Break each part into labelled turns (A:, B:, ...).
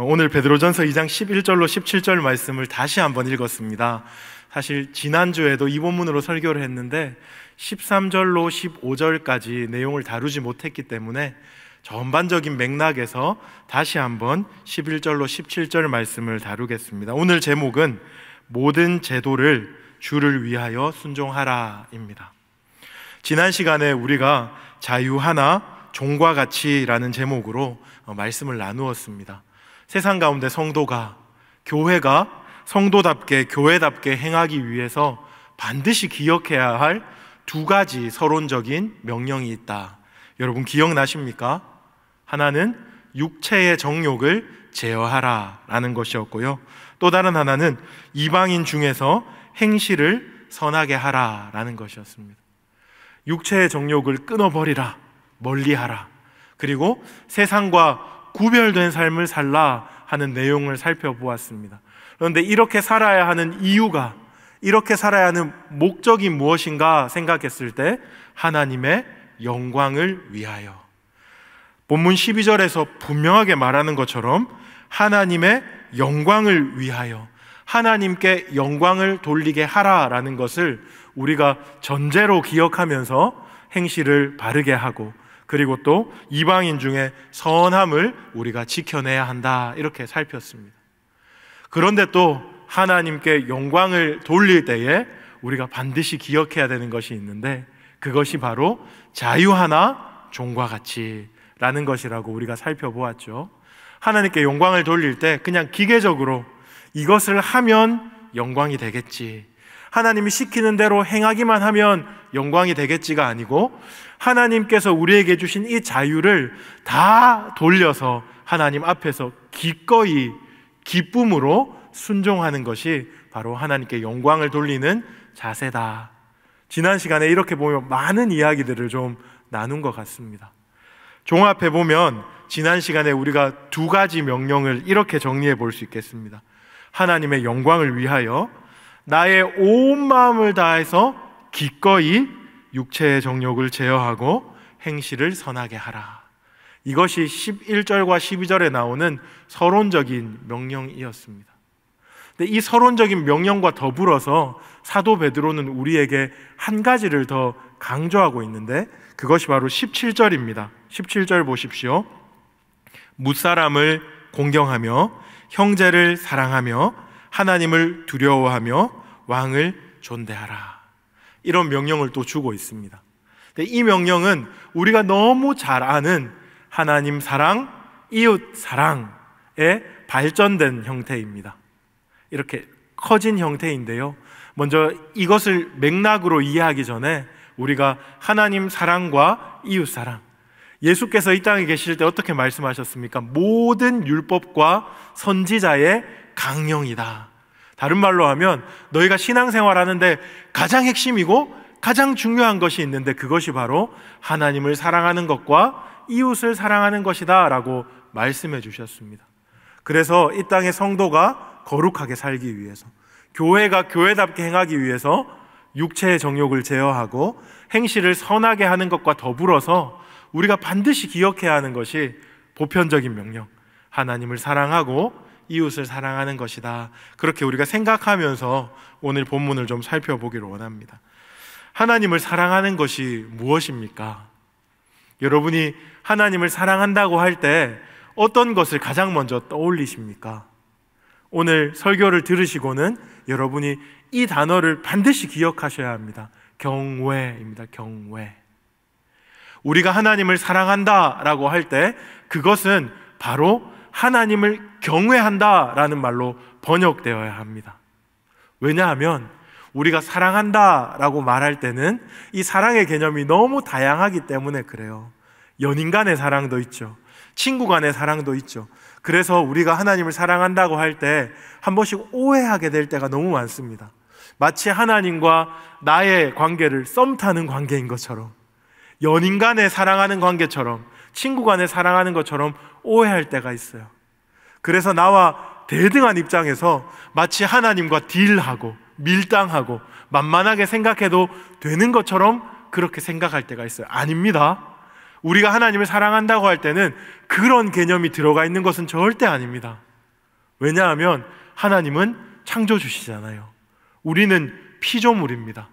A: 어, 오늘 베드로전서 2장 11절로 17절 말씀을 다시 한번 읽었습니다. 사실 지난주에도 이 본문으로 설교를 했는데 13절로 15절까지 내용을 다루지 못했기 때문에 전반적인 맥락에서 다시 한번 11절로 17절 말씀을 다루겠습니다. 오늘 제목은 모든 제도를 주를 위하여 순종하라입니다. 지난 시간에 우리가 자유 하나, 종과 같이라는 제목으로 어, 말씀을 나누었습니다. 세상 가운데 성도가 교회가 성도답게 교회답게 행하기 위해서 반드시 기억해야 할 두 가지 서론적인 명령이 있다. 여러분 기억나십니까? 하나는 육체의 정욕을 제어하라 라는 것이었고요. 또 다른 하나는 이방인 중에서 행실을 선하게 하라 라는 것이었습니다. 육체의 정욕을 끊어버리라, 멀리하라. 그리고 세상과 구별된 삶을 살라 하는 내용을 살펴보았습니다. 그런데 이렇게 살아야 하는 이유가 이렇게 살아야 하는 목적이 무엇인가 생각했을 때 하나님의 영광을 위하여 본문 12절에서 분명하게 말하는 것처럼 하나님의 영광을 위하여 하나님께 영광을 돌리게 하라라는 것을 우리가 전제로 기억하면서 행실을 바르게 하고 그리고 또 이방인 중에 선함을 우리가 지켜내야 한다. 이렇게 살폈습니다. 그런데 또 하나님께 영광을 돌릴 때에 우리가 반드시 기억해야 되는 것이 있는데 그것이 바로 자유하나 종과 같이 라는 것이라고 우리가 살펴보았죠. 하나님께 영광을 돌릴 때 그냥 기계적으로 이것을 하면 영광이 되겠지. 하나님이 시키는 대로 행하기만 하면 영광이 되겠지가 아니고 하나님께서 우리에게 주신 이 자유를 다 돌려서 하나님 앞에서 기꺼이 기쁨으로 순종하는 것이 바로 하나님께 영광을 돌리는 자세다. 지난 시간에 이렇게 보면 많은 이야기들을 좀 나눈 것 같습니다. 종합해 보면 지난 시간에 우리가 두 가지 명령을 이렇게 정리해 볼 수 있겠습니다. 하나님의 영광을 위하여 나의 온 마음을 다해서 기꺼이 육체의 정욕을 제어하고 행실을 선하게 하라. 이것이 11절과 12절에 나오는 서론적인 명령이었습니다. 근데 이 서론적인 명령과 더불어서 사도 베드로는 우리에게 한 가지를 더 강조하고 있는데 그것이 바로 17절입니다. 17절 보십시오. 무사람을 공경하며 형제를 사랑하며 하나님을 두려워하며 왕을 존대하라. 이런 명령을 또 주고 있습니다. 이 명령은 우리가 너무 잘 아는 하나님 사랑, 이웃 사랑의 발전된 형태입니다. 이렇게 커진 형태인데요. 먼저 이것을 맥락으로 이해하기 전에 우리가 하나님 사랑과 이웃 사랑, 예수께서 이 땅에 계실 때 어떻게 말씀하셨습니까? 모든 율법과 선지자의 강령이다. 다른 말로 하면 너희가 신앙생활 하는데 가장 핵심이고 가장 중요한 것이 있는데 그것이 바로 하나님을 사랑하는 것과 이웃을 사랑하는 것이다 라고 말씀해 주셨습니다. 그래서 이 땅의 성도가 거룩하게 살기 위해서, 교회가 교회답게 행하기 위해서 육체의 정욕을 제어하고 행실을 선하게 하는 것과 더불어서 우리가 반드시 기억해야 하는 것이 보편적인 명령, 하나님을 사랑하고 이웃을 사랑하는 것이다. 그렇게 우리가 생각하면서 오늘 본문을 좀 살펴보기를 원합니다. 하나님을 사랑하는 것이 무엇입니까? 여러분이 하나님을 사랑한다고 할 때 어떤 것을 가장 먼저 떠올리십니까? 오늘 설교를 들으시고는 여러분이 이 단어를 반드시 기억하셔야 합니다. 경외입니다. 경외. 우리가 하나님을 사랑한다라고 할 때 그것은 바로 하나님을 경외한다라는 말로 번역되어야 합니다. 왜냐하면 우리가 사랑한다라고 말할 때는 이 사랑의 개념이 너무 다양하기 때문에 그래요. 연인 간의 사랑도 있죠. 친구 간의 사랑도 있죠. 그래서 우리가 하나님을 사랑한다고 할 때 한 번씩 오해하게 될 때가 너무 많습니다. 마치 하나님과 나의 관계를 썸 타는 관계인 것처럼 연인 간의 사랑하는 관계처럼 친구 간에 사랑하는 것처럼 오해할 때가 있어요. 그래서 나와 대등한 입장에서 마치 하나님과 딜하고 밀당하고 만만하게 생각해도 되는 것처럼 그렇게 생각할 때가 있어요. 아닙니다. 우리가 하나님을 사랑한다고 할 때는 그런 개념이 들어가 있는 것은 절대 아닙니다. 왜냐하면 하나님은 창조주시잖아요. 우리는 피조물입니다.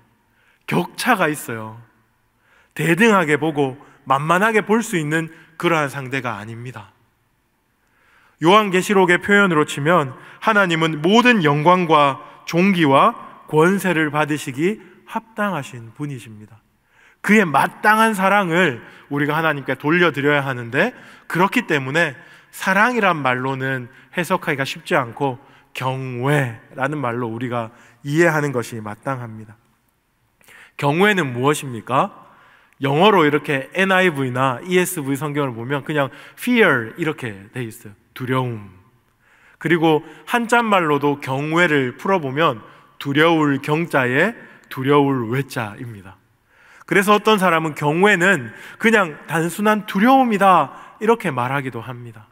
A: 격차가 있어요. 대등하게 보고 만만하게 볼 수 있는 그러한 상대가 아닙니다. 요한계시록의 표현으로 치면 하나님은 모든 영광과 종기와 권세를 받으시기 합당하신 분이십니다. 그의 마땅한 사랑을 우리가 하나님께 돌려드려야 하는데 그렇기 때문에 사랑이란 말로는 해석하기가 쉽지 않고 경외라는 말로 우리가 이해하는 것이 마땅합니다. 경외는 무엇입니까? 영어로 이렇게 NIV나 ESV 성경을 보면 그냥 fear 이렇게 돼 있어요. 두려움. 그리고 한자말로도 경외를 풀어보면 두려울 경자에 두려울 외자입니다. 그래서 어떤 사람은 경외는 그냥 단순한 두려움이다 이렇게 말하기도 합니다.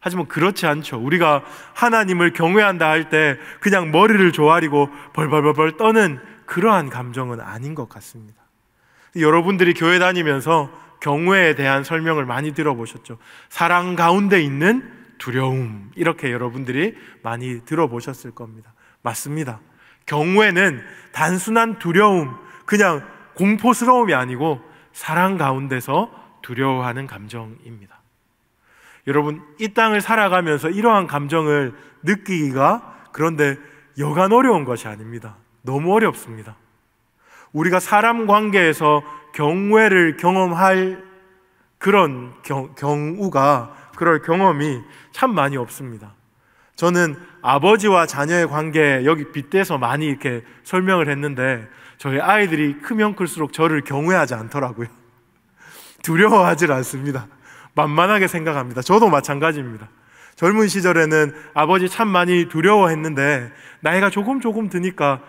A: 하지만 그렇지 않죠. 우리가 하나님을 경외한다 할 때 그냥 머리를 조아리고 벌벌벌벌 떠는 그러한 감정은 아닌 것 같습니다. 여러분들이 교회 다니면서 경외에 대한 설명을 많이 들어보셨죠. 사랑 가운데 있는 두려움. 이렇게 여러분들이 많이 들어보셨을 겁니다. 맞습니다. 경외는 단순한 두려움, 그냥 공포스러움이 아니고 사랑 가운데서 두려워하는 감정입니다. 여러분, 이 땅을 살아가면서 이러한 감정을 느끼기가 그런데 여간 어려운 것이 아닙니다. 너무 어렵습니다. 우리가 사람 관계에서 경외를 경험할 그런 경, 경우가 그럴 경험이 참 많이 없습니다. 저는 아버지와 자녀의 관계 여기 빗대서 많이 이렇게 설명을 했는데 저희 아이들이 크면 클수록 저를 경외하지 않더라고요. 두려워하지 않습니다. 만만하게 생각합니다. 저도 마찬가지입니다. 젊은 시절에는 아버지 참 많이 두려워했는데 나이가 조금 조금 드니까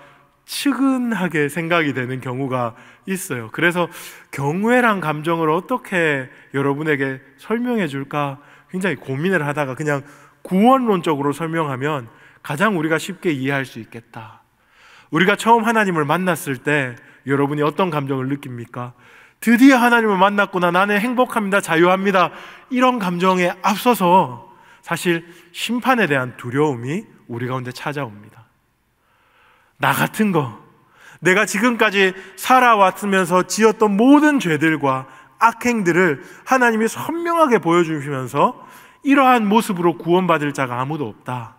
A: 측은하게 생각이 되는 경우가 있어요. 그래서 경외란 감정을 어떻게 여러분에게 설명해 줄까 굉장히 고민을 하다가 그냥 구원론적으로 설명하면 가장 우리가 쉽게 이해할 수 있겠다. 우리가 처음 하나님을 만났을 때 여러분이 어떤 감정을 느낍니까? 드디어 하나님을 만났구나. 나는 행복합니다. 자유합니다. 이런 감정에 앞서서 사실 심판에 대한 두려움이 우리 가운데 찾아옵니다. 나 같은 거, 내가 지금까지 살아왔으면서 지었던 모든 죄들과 악행들을 하나님이 선명하게 보여주시면서 이러한 모습으로 구원받을 자가 아무도 없다.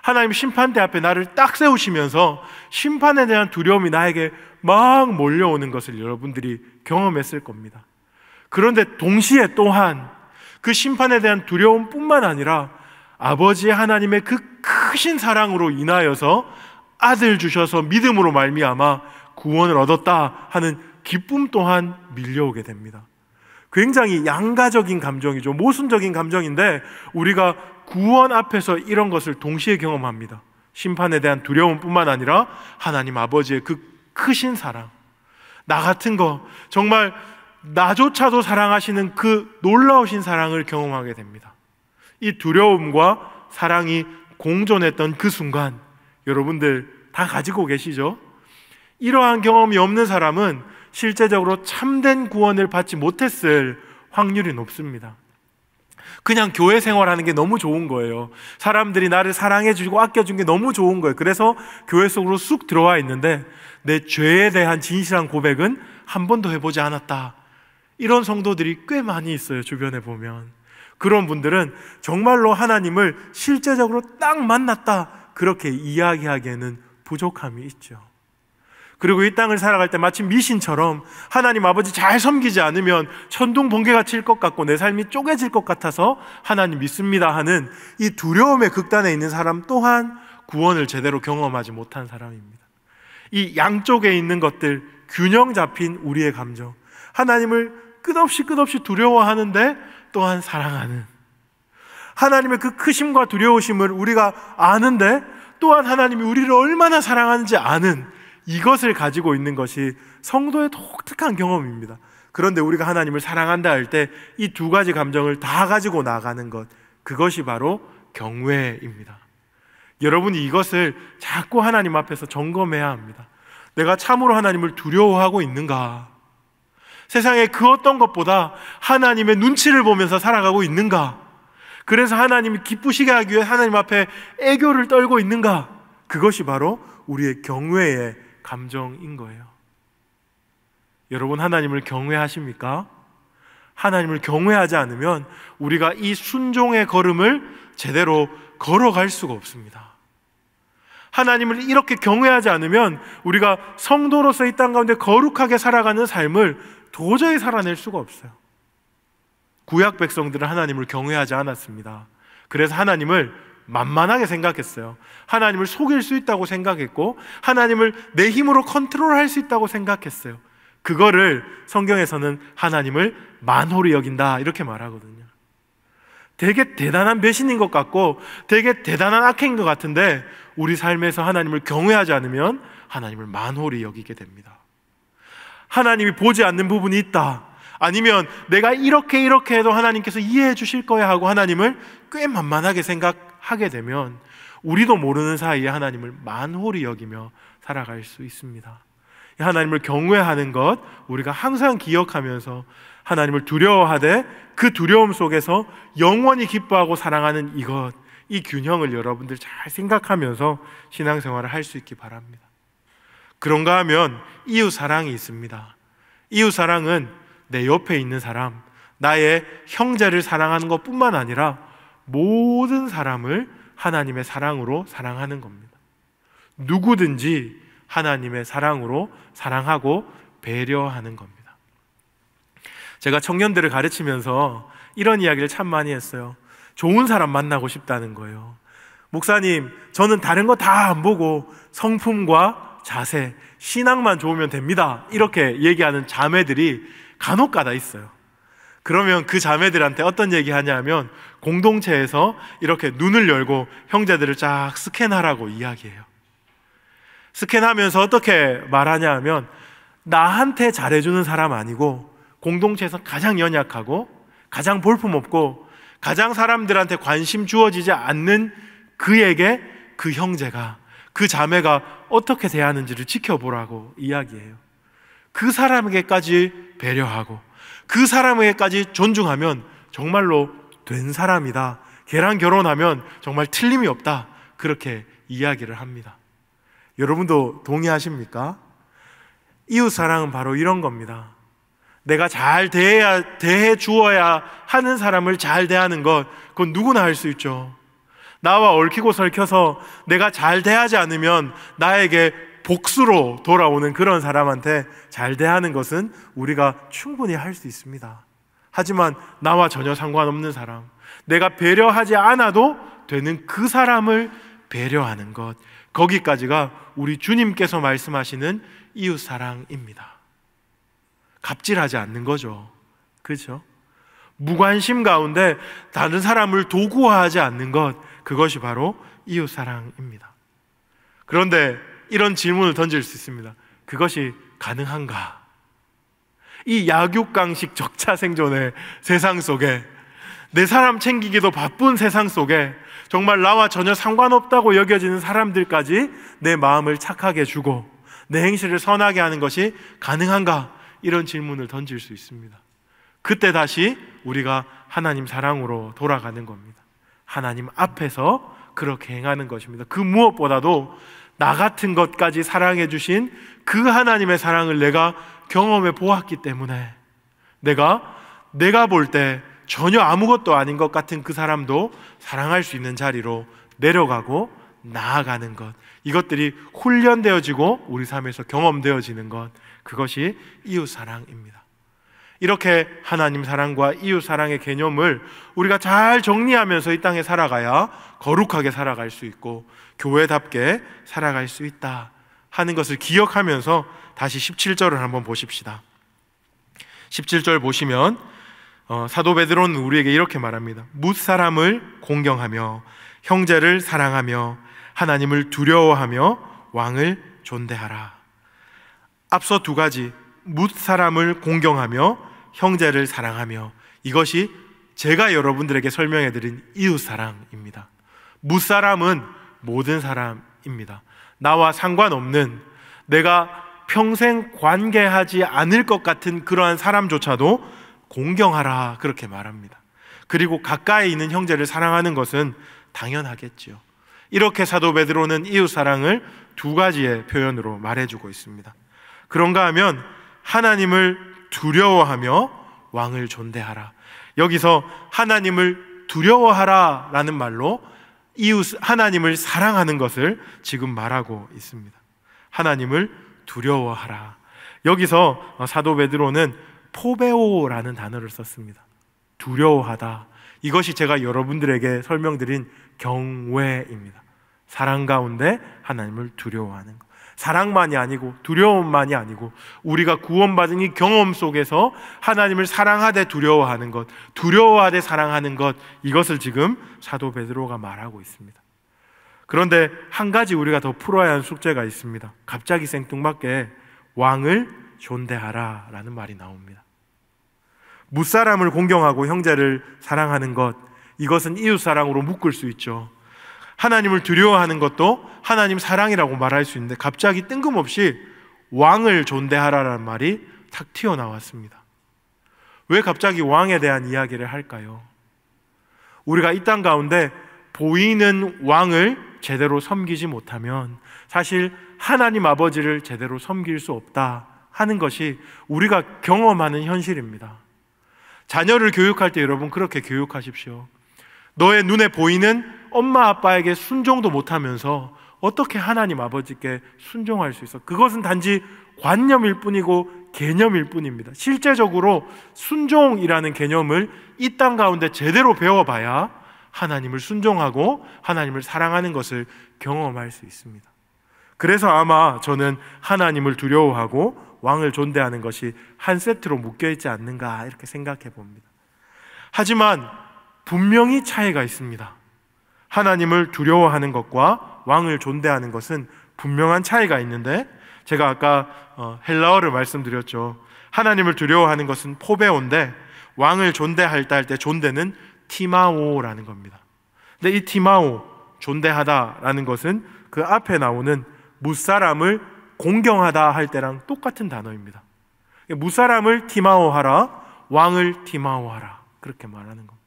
A: 하나님 심판대 앞에 나를 딱 세우시면서 심판에 대한 두려움이 나에게 막 몰려오는 것을 여러분들이 경험했을 겁니다. 그런데 동시에 또한 그 심판에 대한 두려움뿐만 아니라 아버지 하나님의 그 크신 사랑으로 인하여서 아들 주셔서 믿음으로 말미암아 구원을 얻었다 하는 기쁨 또한 밀려오게 됩니다. 굉장히 양가적인 감정이죠. 모순적인 감정인데 우리가 구원 앞에서 이런 것을 동시에 경험합니다. 심판에 대한 두려움뿐만 아니라 하나님 아버지의 그 크신 사랑. 나 같은 거 정말 나조차도 사랑하시는 그 놀라우신 사랑을 경험하게 됩니다. 이 두려움과 사랑이 공존했던 그 순간 여러분들 다 가지고 계시죠? 이러한 경험이 없는 사람은 실제적으로 참된 구원을 받지 못했을 확률이 높습니다. 그냥 교회 생활하는 게 너무 좋은 거예요. 사람들이 나를 사랑해주고 아껴준 게 너무 좋은 거예요. 그래서 교회 속으로 쑥 들어와 있는데 내 죄에 대한 진실한 고백은 한 번도 해보지 않았다. 이런 성도들이 꽤 많이 있어요. 주변에 보면. 그런 분들은 정말로 하나님을 실제적으로 딱 만났다. 그렇게 이야기하기에는 부족함이 있죠. 그리고 이 땅을 살아갈 때 마치 미신처럼 하나님 아버지 잘 섬기지 않으면 천둥 번개가 칠 것 같고 내 삶이 쪼개질 것 같아서 하나님 믿습니다 하는 이 두려움의 극단에 있는 사람 또한 구원을 제대로 경험하지 못한 사람입니다. 이 양쪽에 있는 것들 균형 잡힌 우리의 감정 하나님을 끝없이 끝없이 두려워하는데 또한 사랑하는 하나님의 그 크심과 두려우심을 우리가 아는데 또한 하나님이 우리를 얼마나 사랑하는지 아는 이것을 가지고 있는 것이 성도의 독특한 경험입니다. 그런데 우리가 하나님을 사랑한다 할 때 이 두 가지 감정을 다 가지고 나가는 것, 그것이 바로 경외입니다. 여러분이 이것을 자꾸 하나님 앞에서 점검해야 합니다. 내가 참으로 하나님을 두려워하고 있는가? 세상에그 어떤 것보다 하나님의 눈치를 보면서 살아가고 있는가? 그래서 하나님이 기쁘시게 하기 위해 하나님 앞에 애교를 떨고 있는가? 그것이 바로 우리의 경외의 감정인 거예요. 여러분, 하나님을 경외하십니까? 하나님을 경외하지 않으면 우리가 이 순종의 걸음을 제대로 걸어갈 수가 없습니다. 하나님을 이렇게 경외하지 않으면 우리가 성도로서 이 땅 가운데 거룩하게 살아가는 삶을 도저히 살아낼 수가 없어요. 구약 백성들은 하나님을 경외하지 않았습니다. 그래서 하나님을 만만하게 생각했어요. 하나님을 속일 수 있다고 생각했고, 하나님을 내 힘으로 컨트롤할 수 있다고 생각했어요. 그거를 성경에서는 하나님을 만홀히 여긴다 이렇게 말하거든요. 되게 대단한 배신인 것 같고 되게 대단한 악행인 것 같은데 우리 삶에서 하나님을 경외하지 않으면 하나님을 만홀히 여기게 됩니다. 하나님이 보지 않는 부분이 있다. 아니면 내가 이렇게 이렇게 해도 하나님께서 이해해 주실 거야 하고 하나님을 꽤 만만하게 생각하게 되면 우리도 모르는 사이에 하나님을 만홀히 여기며 살아갈 수 있습니다. 하나님을 경외하는 것 우리가 항상 기억하면서 하나님을 두려워하되 그 두려움 속에서 영원히 기뻐하고 사랑하는 이것 이 균형을 여러분들 잘 생각하면서 신앙생활을 할 수 있기 바랍니다. 그런가 하면 이웃 사랑이 있습니다. 이웃 사랑은 내 옆에 있는 사람, 나의 형제를 사랑하는 것 뿐만 아니라 모든 사람을 하나님의 사랑으로 사랑하는 겁니다. 누구든지 하나님의 사랑으로 사랑하고 배려하는 겁니다. 제가 청년들을 가르치면서 이런 이야기를 참 많이 했어요. 좋은 사람 만나고 싶다는 거예요. 목사님, 저는 다른 거 다 안 보고 성품과 자세, 신앙만 좋으면 됩니다. 이렇게 얘기하는 자매들이 간혹 가다 있어요. 그러면 그 자매들한테 어떤 얘기 하냐면 공동체에서 이렇게 눈을 열고 형제들을 쫙 스캔하라고 이야기해요. 스캔하면서 어떻게 말하냐 면 나한테 잘해주는 사람 아니고 공동체에서 가장 연약하고 가장 볼품없고 가장 사람들한테 관심 주어지지 않는 그에게 그 형제가 그 자매가 어떻게 대하는지를 지켜보라고 이야기해요. 그 사람에게까지 배려하고 그 사람에게까지 존중하면 정말로 된 사람이다. 걔랑 결혼하면 정말 틀림이 없다. 그렇게 이야기를 합니다. 여러분도 동의하십니까? 이웃 사랑은 바로 이런 겁니다. 내가 잘 대해야, 대해 주어야 하는 사람을 잘 대하는 것, 그건 누구나 할 수 있죠. 나와 얽히고 설켜서 내가 잘 대하지 않으면 나에게 복수로 돌아오는 그런 사람한테 잘 대하는 것은 우리가 충분히 할 수 있습니다. 하지만 나와 전혀 상관없는 사람, 내가 배려하지 않아도 되는 그 사람을 배려하는 것, 거기까지가 우리 주님께서 말씀하시는 이웃사랑입니다. 갑질하지 않는 거죠. 그죠? 무관심 가운데 다른 사람을 도구화하지 않는 것, 그것이 바로 이웃사랑입니다. 그런데 이런 질문을 던질 수 있습니다. 그것이 가능한가? 이 약육강식 적차생존의 세상 속에 내 사람 챙기기도 바쁜 세상 속에 정말 나와 전혀 상관없다고 여겨지는 사람들까지 내 마음을 착하게 주고 내 행실을 선하게 하는 것이 가능한가? 이런 질문을 던질 수 있습니다. 그때 다시 우리가 하나님 사랑으로 돌아가는 겁니다. 하나님 앞에서 그렇게 행하는 것입니다. 그 무엇보다도 나 같은 것까지 사랑해 주신 그 하나님의 사랑을 내가 경험해 보았기 때문에 내가 내가 볼 때 전혀 아무것도 아닌 것 같은 그 사람도 사랑할 수 있는 자리로 내려가고 나아가는 것 이것들이 훈련되어지고 우리 삶에서 경험되어지는 것 그것이 이웃 사랑입니다. 이렇게 하나님 사랑과 이웃 사랑의 개념을 우리가 잘 정리하면서 이 땅에 살아가야 거룩하게 살아갈 수 있고 교회답게 살아갈 수 있다 하는 것을 기억하면서 다시 17절을 한번 보십시다. 17절 보시면 어, 사도 베드로는 우리에게 이렇게 말합니다. 무사람을 공경하며 형제를 사랑하며 하나님을 두려워하며 왕을 존대하라. 앞서 두 가지 무사람을 공경하며 형제를 사랑하며 이것이 제가 여러분들에게 설명해 드린 이웃 사랑입니다. 무사람은 모든 사람입니다. 나와 상관없는 내가 평생 관계하지 않을 것 같은 그러한 사람조차도 공경하라 그렇게 말합니다. 그리고 가까이 있는 형제를 사랑하는 것은 당연하겠지요. 이렇게 사도 베드로는 이웃 사랑을 두 가지의 표현으로 말해주고 있습니다. 그런가 하면 하나님을 두려워하며 왕을 존대하라. 여기서 하나님을 두려워하라 라는 말로 이웃 하나님을 사랑하는 것을 지금 말하고 있습니다. 하나님을 두려워하라. 여기서 사도 베드로는 포베오라는 단어를 썼습니다. 두려워하다. 이것이 제가 여러분들에게 설명드린 경외입니다. 사랑 가운데 하나님을 두려워하는 것. 사랑만이 아니고 두려움만이 아니고 우리가 구원받은 이 경험 속에서 하나님을 사랑하되 두려워하는 것, 두려워하되 사랑하는 것 이것을 지금 사도 베드로가 말하고 있습니다. 그런데 한 가지 우리가 더 풀어야 할 숙제가 있습니다. 갑자기 생뚱맞게 왕을 존대하라라는 말이 나옵니다. 무사람을 공경하고 형제를 사랑하는 것 이것은 이웃 사랑으로 묶을 수 있죠. 하나님을 두려워하는 것도 하나님 사랑이라고 말할 수 있는데 갑자기 뜬금없이 왕을 존대하라라는 말이 탁 튀어나왔습니다. 왜 갑자기 왕에 대한 이야기를 할까요? 우리가 이 땅 가운데 보이는 왕을 제대로 섬기지 못하면 사실 하나님 아버지를 제대로 섬길 수 없다 하는 것이 우리가 경험하는 현실입니다. 자녀를 교육할 때 여러분 그렇게 교육하십시오. 너의 눈에 보이는 엄마 아빠에게 순종도 못하면서 어떻게 하나님 아버지께 순종할 수 있어? 그것은 단지 관념일 뿐이고 개념일 뿐입니다. 실제적으로 순종이라는 개념을 이 땅 가운데 제대로 배워봐야 하나님을 순종하고 하나님을 사랑하는 것을 경험할 수 있습니다. 그래서 아마 저는 하나님을 두려워하고 왕을 존대하는 것이 한 세트로 묶여 있지 않는가 이렇게 생각해 봅니다. 하지만 분명히 차이가 있습니다. 하나님을 두려워하는 것과 왕을 존대하는 것은 분명한 차이가 있는데 제가 아까 어, 헬라어를 말씀드렸죠. 하나님을 두려워하는 것은 포베온데 왕을 존대할 때할 존대는 티마오라는 겁니다. 근데 이 티마오 존대하다라는 것은 그 앞에 나오는 무사람을 공경하다 할 때랑 똑같은 단어입니다. 무사람을 티마오하라 왕을 티마오하라 그렇게 말하는 겁니다.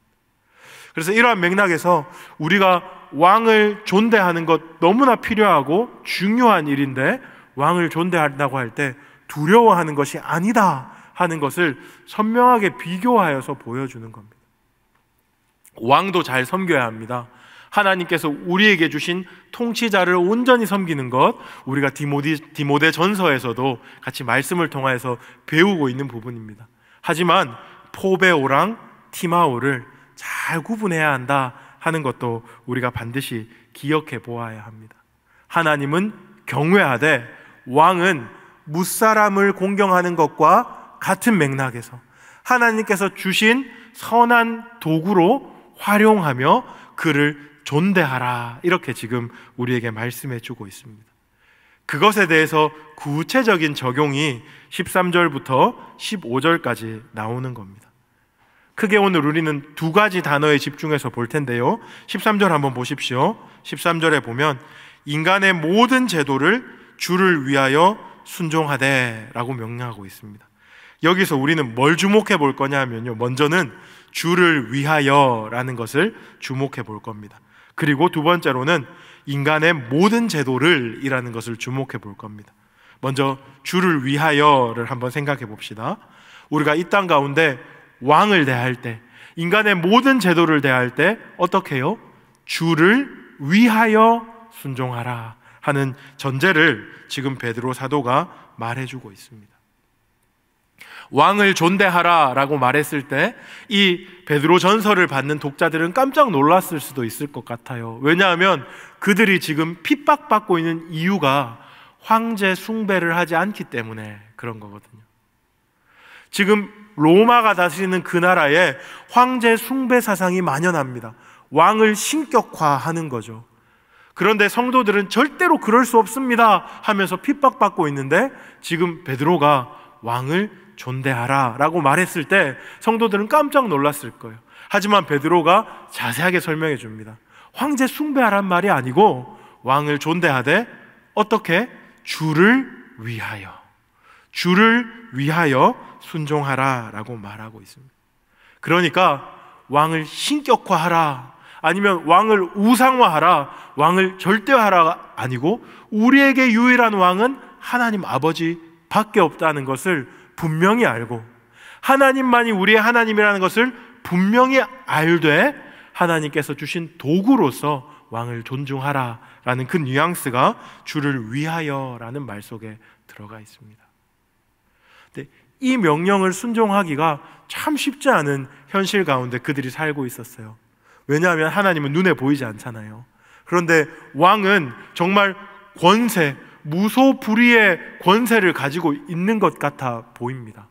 A: 그래서 이러한 맥락에서 우리가 왕을 존대하는 것 너무나 필요하고 중요한 일인데 왕을 존대한다고 할 때 두려워하는 것이 아니다 하는 것을 선명하게 비교하여서 보여주는 겁니다. 왕도 잘 섬겨야 합니다. 하나님께서 우리에게 주신 통치자를 온전히 섬기는 것, 우리가 디모디, 디모데 전서에서도 같이 말씀을 통하여서 배우고 있는 부분입니다. 하지만 포베오랑 티마오를 잘 구분해야 한다 하는 것도 우리가 반드시 기억해 보아야 합니다. 하나님은 경외하되 왕은 무사람을 공경하는 것과 같은 맥락에서 하나님께서 주신 선한 도구로 활용하며 그를 존대하라. 이렇게 지금 우리에게 말씀해 주고 있습니다. 그것에 대해서 구체적인 적용이 13절부터 15절까지 나오는 겁니다. 크게 오늘 우리는 두 가지 단어에 집중해서 볼 텐데요. 13절 한번 보십시오. 13절에 보면 인간의 모든 제도를 주를 위하여 순종하되라고 명령하고 있습니다. 여기서 우리는 뭘 주목해 볼 거냐면요. 하 먼저는 주를 위하여라는 것을 주목해 볼 겁니다. 그리고 두 번째로는 인간의 모든 제도를이라는 것을 주목해 볼 겁니다. 먼저 주를 위하여를 한번 생각해 봅시다. 우리가 이 땅 가운데 왕을 대할 때, 인간의 모든 제도를 대할 때 어떻게 해요? 주를 위하여 순종하라 하는 전제를 지금 베드로 사도가 말해주고 있습니다. 왕을 존대하라라고 말했을 때 이 베드로 전설을 받는 독자들은 깜짝 놀랐을 수도 있을 것 같아요. 왜냐하면 그들이 지금 핍박받고 있는 이유가 황제 숭배를 하지 않기 때문에 그런 거거든요. 지금 로마가 다스리는 그 나라에 황제 숭배 사상이 만연합니다. 왕을 신격화하는 거죠. 그런데 성도들은 절대로 그럴 수 없습니다 하면서 핍박받고 있는데 지금 베드로가 왕을 존대하라라고 말했을 때 성도들은 깜짝 놀랐을 거예요. 하지만 베드로가 자세하게 설명해 줍니다. 황제 숭배하란 말이 아니고 왕을 존대하되 어떻게 주를 위하여 주를 위하여 순종하라라고 말하고 있습니다. 그러니까 왕을 신격화하라 아니면 왕을 우상화하라 왕을 절대화하라 아니고 우리에게 유일한 왕은 하나님 아버지밖에 없다는 것을 분명히 알고 하나님만이 우리의 하나님이라는 것을 분명히 알되 하나님께서 주신 도구로서 왕을 존중하라라는 그 뉘앙스가 주를 위하여라는 말 속에 들어가 있습니다. 이 명령을 순종하기가 참 쉽지 않은 현실 가운데 그들이 살고 있었어요. 왜냐하면 하나님은 눈에 보이지 않잖아요. 그런데 왕은 정말 권세, 무소불위의 권세를 가지고 있는 것 같아 보입니다.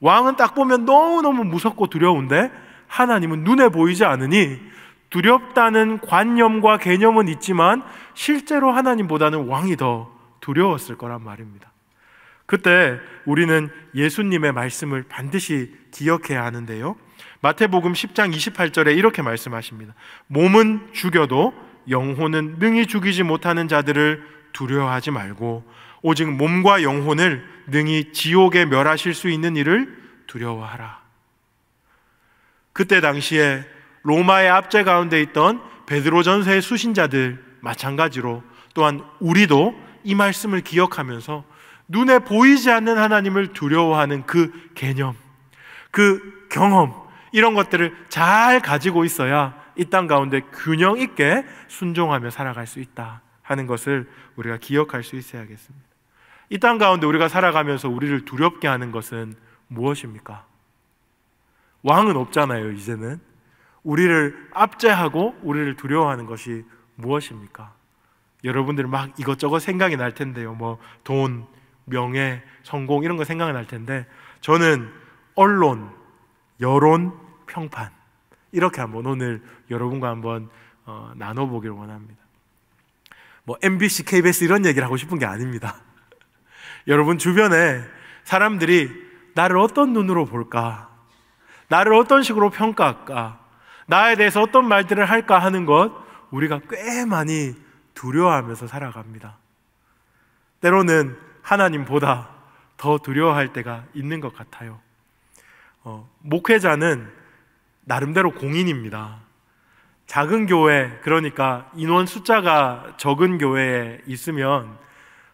A: 왕은 딱 보면 너무너무 무섭고 두려운데 하나님은 눈에 보이지 않으니 두렵다는 관념과 개념은 있지만 실제로 하나님보다는 왕이 더 두려웠을 거란 말입니다. 그때 우리는 예수님의 말씀을 반드시 기억해야 하는데요. 마태복음 10장 28절에 이렇게 말씀하십니다. 몸은 죽여도 영혼은 능히 죽이지 못하는 자들을 두려워하지 말고 오직 몸과 영혼을 능히 지옥에 멸하실 수 있는 일을 두려워하라. 그때 당시에 로마의 압제 가운데 있던 베드로 전서의 수신자들 마찬가지로 또한 우리도 이 말씀을 기억하면서 눈에 보이지 않는 하나님을 두려워하는 그 개념, 그 경험, 이런 것들을 잘 가지고 있어야 이 땅 가운데 균형 있게 순종하며 살아갈 수 있다 하는 것을 우리가 기억할 수 있어야겠습니다. 이 땅 가운데 우리가 살아가면서 우리를 두렵게 하는 것은 무엇입니까? 왕은 없잖아요, 이제는. 우리를 압제하고 우리를 두려워하는 것이 무엇입니까? 여러분들 막 이것저것 생각이 날 텐데요. 뭐 돈, 명예, 성공 이런 거 생각이 날 텐데 저는 언론, 여론, 평판 이렇게 한번 오늘 여러분과 한번 어, 나눠보기를 원합니다. 뭐 MBC, KBS 이런 얘기를 하고 싶은 게 아닙니다. 여러분 주변에 사람들이 나를 어떤 눈으로 볼까? 나를 어떤 식으로 평가할까? 나에 대해서 어떤 말들을 할까 하는 것 우리가 꽤 많이 두려워하면서 살아갑니다. 때로는 하나님보다 더 두려워할 때가 있는 것 같아요. 어, 목회자는 나름대로 공인입니다. 작은 교회, 그러니까 인원 숫자가 적은 교회에 있으면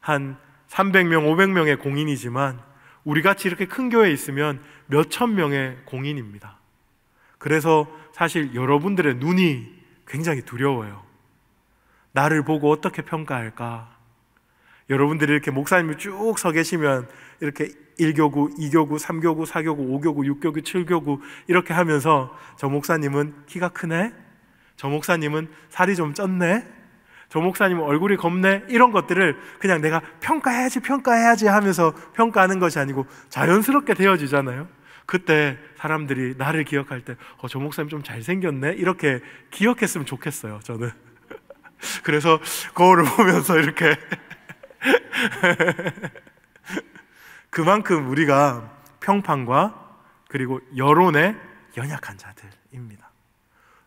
A: 한 300명, 500명의 공인이지만 우리 같이 이렇게 큰 교회에 있으면 몇천 명의 공인입니다. 그래서 사실 여러분들의 눈이 굉장히 두려워요. 나를 보고 어떻게 평가할까? 여러분들이 이렇게 목사님이 쭉서 계시면 이렇게 1교구, 2교구, 3교구, 4교구, 5교구, 6교구, 7교구 이렇게 하면서 저 목사님은 키가 크네? 저 목사님은 살이 좀 쪘네? 저목사님 얼굴이 겁네? 이런 것들을 그냥 내가 평가해야지, 평가해야지 하면서 평가하는 것이 아니고 자연스럽게 되어지잖아요. 그때 사람들이 나를 기억할 때, 어, 저 목사님 좀 잘생겼네? 이렇게 기억했으면 좋겠어요, 저는. 그래서 거울을 보면서 이렇게 그만큼 우리가 평판과 그리고 여론에 연약한 자들입니다.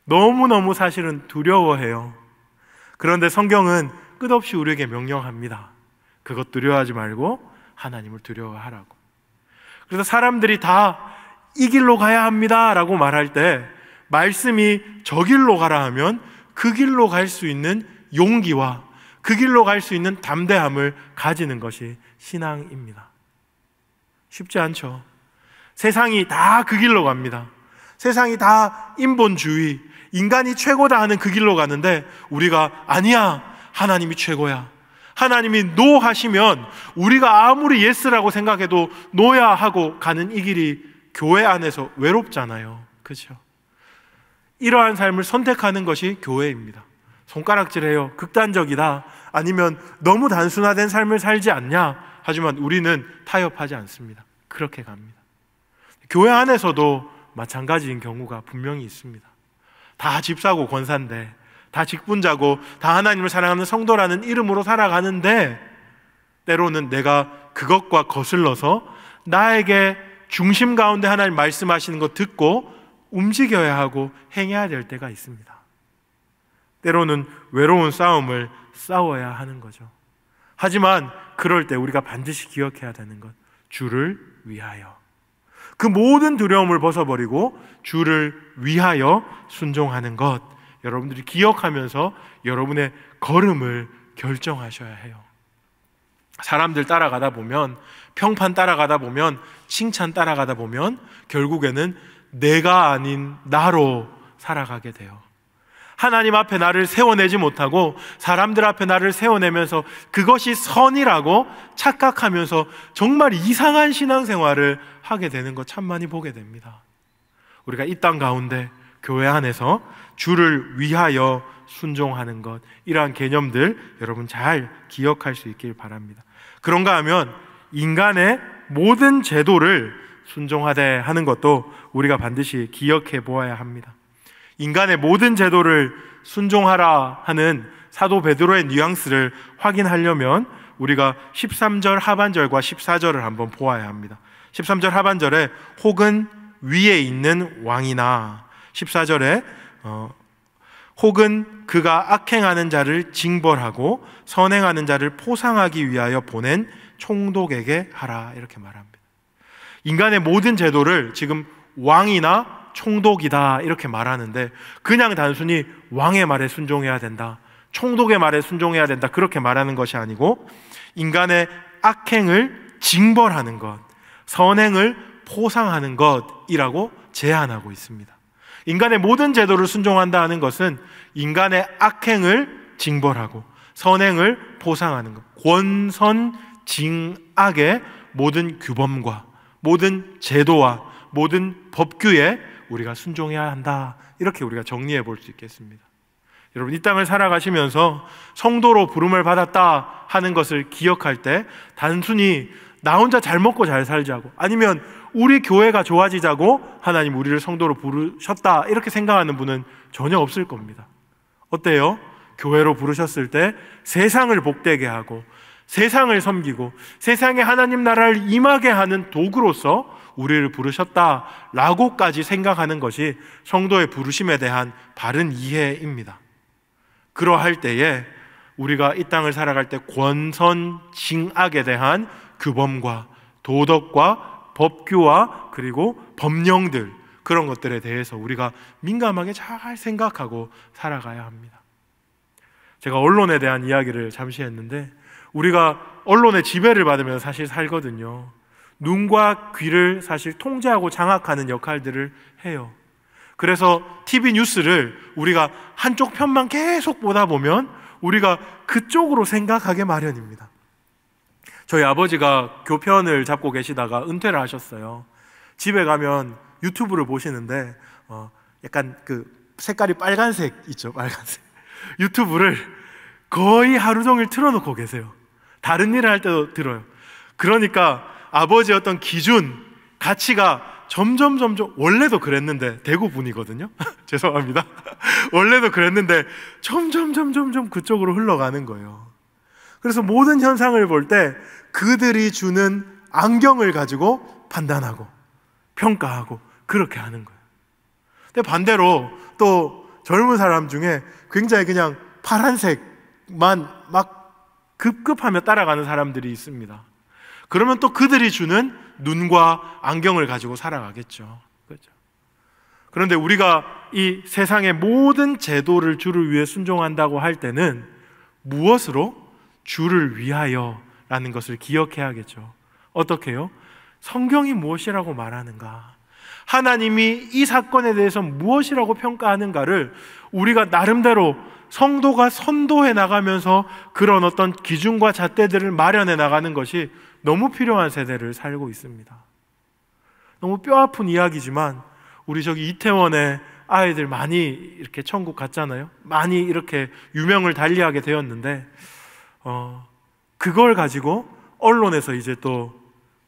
A: 너무너무 사실은 두려워해요. 그런데 성경은 끝없이 우리에게 명령합니다. 그것 두려워하지 말고 하나님을 두려워하라고. 그래서 사람들이 다 이 길로 가야 합니다. 라고 말할 때, 말씀이 저 길로 가라 하면 그 길로 갈 수 있는 용기와 그 길로 갈 수 있는 담대함을 가지는 것이 신앙입니다. 쉽지 않죠. 세상이 다 그 길로 갑니다. 세상이 다 인본주의, 인간이 최고다 하는 그 길로 가는데 우리가 아니야. 하나님이 최고야. 하나님이 노 하시면 우리가 아무리 예스라고 생각해도 노야 하고 가는 이 길이 교회 안에서 외롭잖아요. 그렇죠? 이러한 삶을 선택하는 것이 교회입니다. 손가락질해요. 극단적이다. 아니면 너무 단순화된 삶을 살지 않냐. 하지만 우리는 타협하지 않습니다. 그렇게 갑니다. 교회 안에서도 마찬가지인 경우가 분명히 있습니다. 다 집사고 권사인데, 다 직분자고, 다 하나님을 사랑하는 성도라는 이름으로 살아가는데, 때로는 내가 그것과 거슬러서 나에게 중심 가운데 하나님 말씀하시는 것 듣고 움직여야 하고 행해야 될 때가 있습니다. 때로는 외로운 싸움을 싸워야 하는 거죠. 하지만 그럴 때 우리가 반드시 기억해야 되는 것. 주를 위하여. 그 모든 두려움을 벗어버리고 주를 위하여 순종하는 것. 여러분들이 기억하면서 여러분의 걸음을 결정하셔야 해요. 사람들 따라가다 보면, 평판 따라가다 보면, 칭찬 따라가다 보면, 결국에는 내가 아닌 나로 살아가게 돼요. 하나님 앞에 나를 세워내지 못하고 사람들 앞에 나를 세워내면서 그것이 선이라고 착각하면서 정말 이상한 신앙생활을 하게 되는 것 참 많이 보게 됩니다. 우리가 이 땅 가운데 교회 안에서 주를 위하여 순종하는 것 이러한 개념들 여러분 잘 기억할 수 있길 바랍니다. 그런가 하면 인간의 모든 제도를 순종하되 하는 것도 우리가 반드시 기억해 보아야 합니다. 인간의 모든 제도를 순종하라 하는 사도 베드로의 뉘앙스를 확인하려면 우리가 13절 하반절과 14절을 한번 보아야 합니다. 13절 하반절에 혹은 위에 있는 왕이나 14절에 어, 혹은 그가 악행하는 자를 징벌하고 선행하는 자를 포상하기 위하여 보낸 총독에게 하라 이렇게 말합니다. 인간의 모든 제도를 지금 왕이나 총독이다 이렇게 말하는데 그냥 단순히 왕의 말에 순종해야 된다. 총독의 말에 순종해야 된다. 그렇게 말하는 것이 아니고 인간의 악행을 징벌하는 것, 선행을 포상하는 것이라고 제안하고 있습니다. 인간의 모든 제도를 순종한다는 것은 인간의 악행을 징벌하고 선행을 포상하는 것. 권선 징악의 모든 규범과 모든 제도와 모든 법규에 우리가 순종해야 한다. 이렇게 우리가 정리해 볼 수 있겠습니다. 여러분, 이 땅을 살아가시면서 성도로 부름을 받았다 하는 것을 기억할 때 단순히 나 혼자 잘 먹고 잘 살자고 아니면 우리 교회가 좋아지자고 하나님 우리를 성도로 부르셨다 이렇게 생각하는 분은 전혀 없을 겁니다. 어때요? 교회로 부르셨을 때 세상을 복되게 하고 세상을 섬기고 세상에 하나님 나라를 임하게 하는 도구로서 우리를 부르셨다라고까지 생각하는 것이 성도의 부르심에 대한 바른 이해입니다. 그러할 때에 우리가 이 땅을 살아갈 때 권선 징악에 대한 규범과 도덕과 법규와 그리고 법령들 그런 것들에 대해서 우리가 민감하게 잘 생각하고 살아가야 합니다. 제가 언론에 대한 이야기를 잠시 했는데 우리가 언론의 지배를 받으면 사실 살거든요. 눈과 귀를 사실 통제하고 장악하는 역할들을 해요. 그래서 TV 뉴스를 우리가 한쪽 편만 계속 보다 보면 우리가 그쪽으로 생각하게 마련입니다. 저희 아버지가 교편을 잡고 계시다가 은퇴를 하셨어요. 집에 가면 유튜브를 보시는데 어, 약간 그 색깔이 빨간색 있죠, 빨간색. 유튜브를 거의 하루 종일 틀어놓고 계세요. 다른 일을 할 때도 들어요. 그러니까 아버지의 어떤 기준, 가치가 점점 점점 원래도 그랬는데 대구 분이거든요. 죄송합니다. 원래도 그랬는데 점점 점점 점 그쪽으로 흘러가는 거예요. 그래서 모든 현상을 볼 때 그들이 주는 안경을 가지고 판단하고 평가하고 그렇게 하는 거예요. 근데 반대로 또 젊은 사람 중에 굉장히 그냥 파란색만 막 급급하며 따라가는 사람들이 있습니다. 그러면 또 그들이 주는 눈과 안경을 가지고 살아가겠죠. 그렇죠. 그런데 우리가 이 세상의 모든 제도를 주를 위해 순종한다고 할 때는 무엇으로 주를 위하여라는 것을 기억해야겠죠. 어떻게요? 성경이 무엇이라고 말하는가? 하나님이 이 사건에 대해서 무엇이라고 평가하는가를 우리가 나름대로 성도가 선도해 나가면서 그런 어떤 기준과 잣대들을 마련해 나가는 것이 너무 필요한 세대를 살고 있습니다. 너무 뼈 아픈 이야기지만 우리 저기 이태원에 아이들 많이 이렇게 천국 갔잖아요. 많이 이렇게 유명을 달리하게 되었는데 어, 그걸 가지고 언론에서 이제 또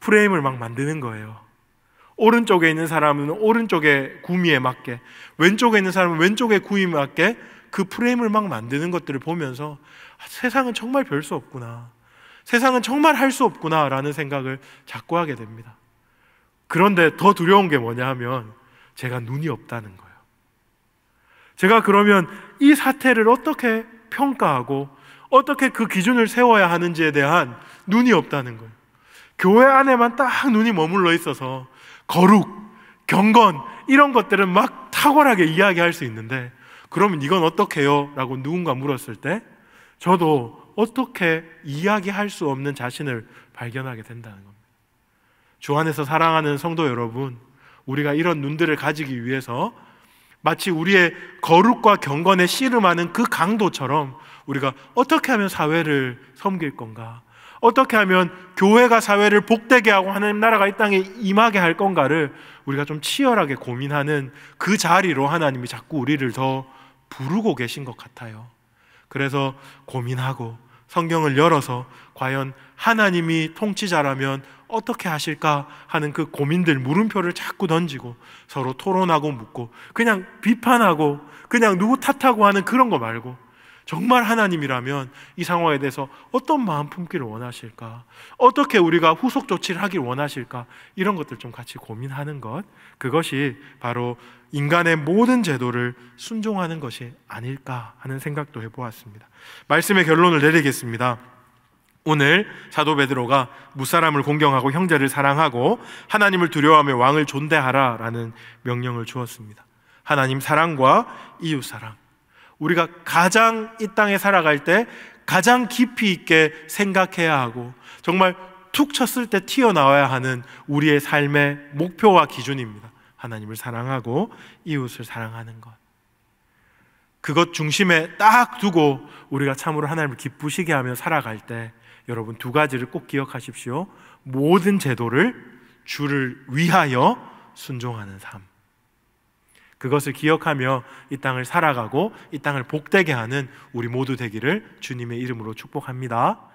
A: 프레임을 막 만드는 거예요. 오른쪽에 있는 사람은 오른쪽의 구미에 맞게, 왼쪽에 있는 사람은 왼쪽의 구미에 맞게 그 프레임을 막 만드는 것들을 보면서 아, 세상은 정말 별 수 없구나. 세상은 정말 할 수 없구나라는 생각을 자꾸 하게 됩니다. 그런데 더 두려운 게 뭐냐 하면 제가 눈이 없다는 거예요. 제가 그러면 이 사태를 어떻게 평가하고 어떻게 그 기준을 세워야 하는지에 대한 눈이 없다는 거예요. 교회 안에만 딱 눈이 머물러 있어서 거룩, 경건 이런 것들은 막 탁월하게 이야기할 수 있는데 그러면 이건 어떻게 해요? 라고 누군가 물었을 때 저도 어떻게 이야기할 수 없는 자신을 발견하게 된다는 겁니다. 주 안에서 사랑하는 성도 여러분, 우리가 이런 눈들을 가지기 위해서 마치 우리의 거룩과 경건에 씨름하는 그 강도처럼 우리가 어떻게 하면 사회를 섬길 건가? 어떻게 하면 교회가 사회를 복되게 하고 하나님 나라가 이 땅에 임하게 할 건가를 우리가 좀 치열하게 고민하는 그 자리로 하나님이 자꾸 우리를 더 부르고 계신 것 같아요. 그래서 고민하고 성경을 열어서 과연 하나님이 통치자라면 어떻게 하실까 하는 그 고민들 물음표를 자꾸 던지고 서로 토론하고 묻고 그냥 비판하고 그냥 누구 탓하고 하는 그런 거 말고 정말 하나님이라면 이 상황에 대해서 어떤 마음 품기를 원하실까? 어떻게 우리가 후속 조치를 하길 원하실까? 이런 것들 좀 같이 고민하는 것. 그것이 바로 인간의 모든 제도를 순종하는 것이 아닐까 하는 생각도 해보았습니다. 말씀의 결론을 내리겠습니다. 오늘 사도 베드로가 무사람을 공경하고 형제를 사랑하고 하나님을 두려워하며 왕을 존대하라라는 명령을 주었습니다. 하나님 사랑과 이웃 사랑. 우리가 가장 이 땅에 살아갈 때 가장 깊이 있게 생각해야 하고 정말 툭 쳤을 때 튀어나와야 하는 우리의 삶의 목표와 기준입니다. 하나님을 사랑하고 이웃을 사랑하는 것. 그것 중심에 딱 두고 우리가 참으로 하나님을 기쁘시게 하며 살아갈 때 여러분 두 가지를 꼭 기억하십시오. 모든 제도를 주를 위하여 순종하는 삶. 그것을 기억하며 이 땅을 살아가고 이 땅을 복되게 하는 우리 모두 되기를 주님의 이름으로 축복합니다.